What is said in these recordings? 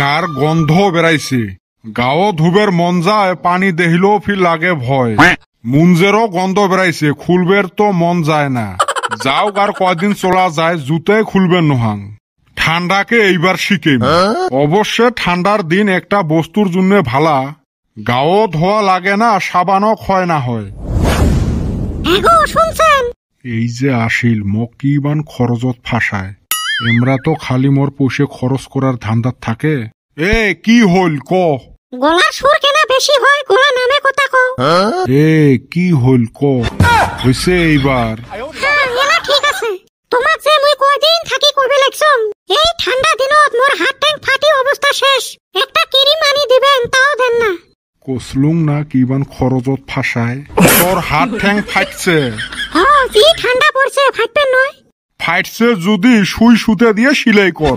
গার গন্ধ বেড়াইছে গাও ধুবের মন যায় পানি দেহিলেও ফির লাগে ভয় মুঞ্জেরও গন্ধ বেড়াইছে খুলবের তো মন যায় না যাও গার কয়দিন চলা যায় জুতে খুলবেন নোহাং ঠান্ডাকে এইবার শিখে অবশ্যই ঠান্ডার দিন একটা বস্তুর জন্য ভালা গাও ধোয়া লাগে না সাবানও ক্ষয় না হয় এই যে আসিল মকিবান খরচত ফাঁসায় এমরা তো খালি মোর পোষে খরচ করার ধান্দাত থাকে এ কি হল ক গলা সুর কেনা বেশি হয় গলা নামে কথা কও এ কি হল ক হইছে এইবার হ্যাঁ, ঠিক আছে যে মুই কয়দিন থাকি কইবে এই ঠান্ডা দিনত মোর হাত ট্যাং ফাটি অবস্থা শেষ একটা কিরি মানি দিবেন তাও দেন না কসলুং না কিবান খরচত ফাঁসায় তোর হাত ঠ্যাং ফাটছে হ্যাঁ কি ঠান্ডা পড়ছে ফাটবেন নয় ফাইটসে যদি সুই সুতে দিয়ে সিলাই কর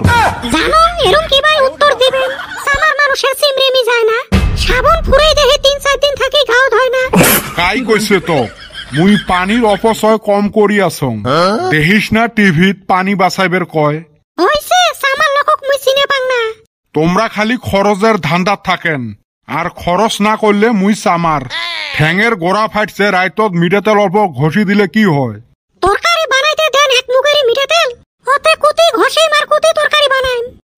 জানো এরম কি ভাই উত্তর দিবেন সামার মানুষের সিমরেমি যায় না সাবন দেহে তিন চার দিন থাকি ঘাও ধয় না কাই কইছে তো মুই পানির অপচয় কম করি আসং দেহিস না টিভিত পানি বাঁচাইবের কয় হইছে সামার লোকক মুই চিনে পাং না তোমরা খালি খরচের ধান্দা থাকেন আর খরচ না করলে মুই সামার ঠ্যাঙের গোড়া ফাটছে রাইতত মিডেতেল অল্প ঘষি দিলে কি হয়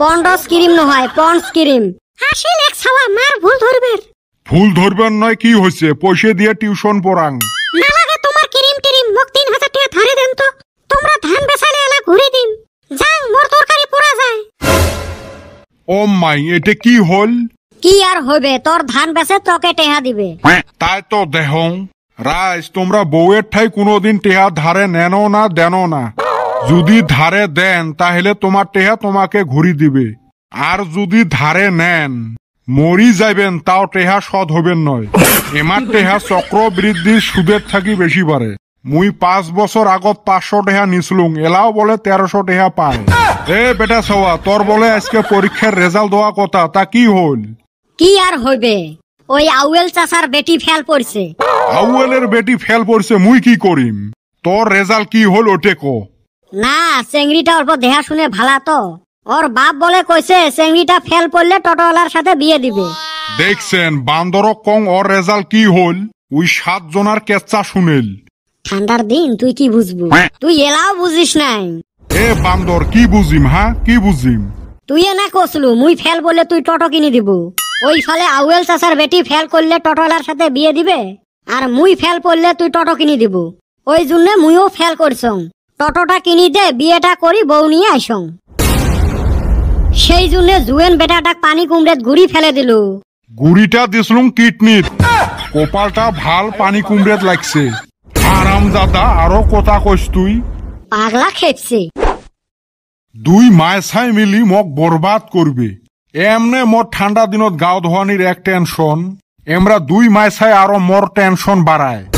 পন্ডস ক্রিম নহয় পন্ডস ক্রিম হাসি লেখ ছাওয়া মার ভুল ধরবের ভুল ধরবেন নয় কি হইছে পয়সা দিয়ে টিউশন পড়াং না লাগে তোমার ক্রিম ক্রিম মোক 3000 টাকা ধারে দেন তো তোমরা ধান বেচালে এলা ঘুরে দিম যাং মোর তরকারি পোড়া যায় ও মাই এটা কি হল কি আর হবে তোর ধান বেচে তোকে টেহা দিবে তাই তো দেহং রাজ তোমরা বউয়ের ঠাই কোনোদিন টেহা ধারে নেনো না দেনো না যদি ধারে দেন তাহলে তোমার টেহা তোমাকে ঘুরি দিবে আর যদি ধারে নেন মরি যাইবেন তাও টেহা সৎ হবেন নয় এমার টেহা চক্রবৃদ্ধির সুদের থাকি বেশি পারে মুই পাঁচ বছর আগত পাঁচশো টেহা নিছলুম এলাও বলে তেরোশো টেহা পায় এ বেটা সবা তোর বলে আজকে পরীক্ষার রেজাল্ট দেওয়া কথা তা কি হল কি আর হইবে ওই আউয়েল চাষার বেটি ফেল পড়ছে আউয়েলের বেটি ফেল পড়ছে মুই কি করিম তোর রেজাল্ট কি হল ওটে কো না চেংড়িটা অল্প দেহা শুনে ভালা তো ওর বাপ বলে কইছে চেংড়িটা ফেল পড়লে টোটোওয়ালার সাথে বিয়ে দিবে দেখছেন বান্দর কং ওর রেজাল্ট কি হল ওই সাত জনার কেচ্চা শুনেল ঠান্ডার দিন তুই কি বুঝবু তুই এলাও বুঝিস নাই এ বান্দর কি বুঝিম হ্যাঁ কি বুঝিম তুই না কসলু মুই ফেল বলে তুই টোটো কিনে দিব ওই ফলে আউয়েল চাচার বেটি ফেল করলে টোটোলার সাথে বিয়ে দিবে আর মুই ফেল পড়লে তুই টোটো কিনে দিব ওই জন্য মুইও ফেল করছ টোটোটা কিনি দে বিয়েটা করি বউ নিয়ে আইসং সেই জন্য জুয়েন বেটাটা পানি কুমড়ে গুড়ি ফেলে দিল গুড়িটা দিছিলুম কিডনিত কপালটা ভাল পানি কুমড়ে লাগছে আরাম দাদা আরো কথা কইস তুই পাগলা খেপছে দুই মায় ছাই মিলি মোক বরবাদ করবে এমনে মোর ঠান্ডা দিনত গাও ধোয়ানির এক টেনশন এমরা দুই মায় ছাই আরো মোর টেনশন বাড়ায়